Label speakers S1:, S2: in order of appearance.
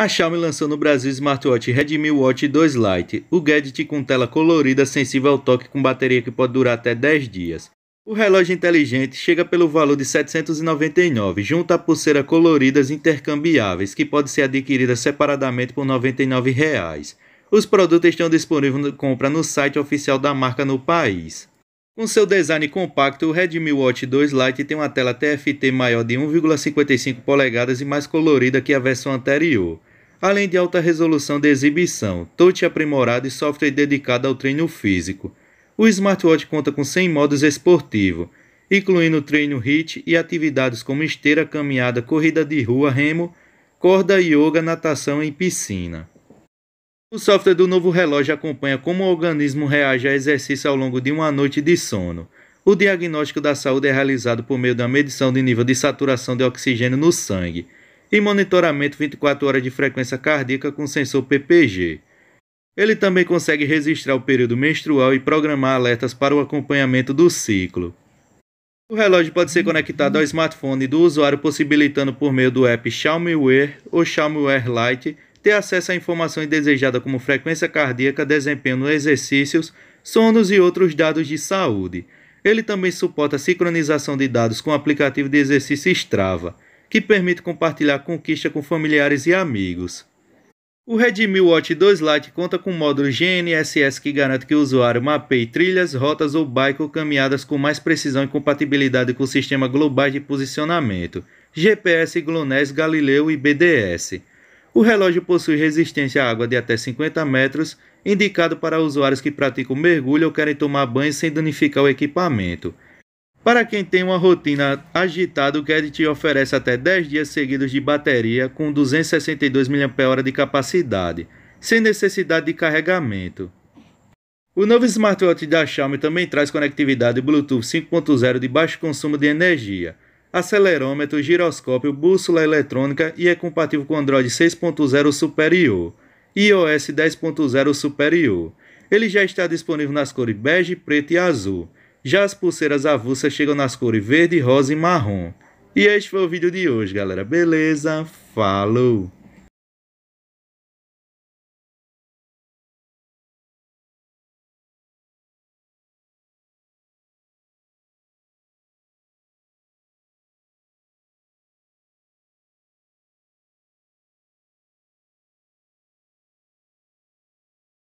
S1: A Xiaomi lançou no Brasil o smartwatch Redmi Watch 2 Lite, o gadget com tela colorida sensível ao toque com bateria que pode durar até 10 dias. O relógio inteligente chega pelo valor de 799, junto a pulseira coloridas intercambiáveis, que pode ser adquirida separadamente por R$ 99. Reais. Os produtos estão disponíveis para compra no site oficial da marca no país. Com seu design compacto, o Redmi Watch 2 Lite tem uma tela TFT maior de 1,55 polegadas e mais colorida que a versão anterior além de alta resolução de exibição, touch aprimorado e software dedicado ao treino físico. O smartwatch conta com 100 modos esportivos, incluindo treino HIIT e atividades como esteira, caminhada, corrida de rua, remo, corda, yoga, natação e piscina. O software do novo relógio acompanha como o organismo reage a exercício ao longo de uma noite de sono. O diagnóstico da saúde é realizado por meio da medição de nível de saturação de oxigênio no sangue e monitoramento 24 horas de frequência cardíaca com sensor PPG. Ele também consegue registrar o período menstrual e programar alertas para o acompanhamento do ciclo. O relógio pode ser conectado ao smartphone do usuário, possibilitando por meio do app Xiaomi Wear ou Xiaomi Wear Lite ter acesso à informação desejada como frequência cardíaca, desempenho nos exercícios, sonos e outros dados de saúde. Ele também suporta a sincronização de dados com o aplicativo de exercício Strava que permite compartilhar conquista com familiares e amigos. O Redmi Watch 2 Lite conta com módulo GNSS que garante que o usuário mapeie trilhas, rotas ou bike ou caminhadas com mais precisão e compatibilidade com o sistema global de posicionamento, GPS, GLONASS, Galileu e BDS. O relógio possui resistência à água de até 50 metros, indicado para usuários que praticam mergulho ou querem tomar banho sem danificar o equipamento. Para quem tem uma rotina agitada, o Credit oferece até 10 dias seguidos de bateria com 262 mAh de capacidade, sem necessidade de carregamento. O novo smartwatch da Xiaomi também traz conectividade Bluetooth 5.0 de baixo consumo de energia, acelerômetro, giroscópio, bússola eletrônica e é compatível com Android 6.0 superior, e iOS 10.0 superior. Ele já está disponível nas cores bege, preto e azul já as pulseiras avulsas chegam nas cores verde, rosa e marrom. E este foi o vídeo de hoje, galera. Beleza? Falou!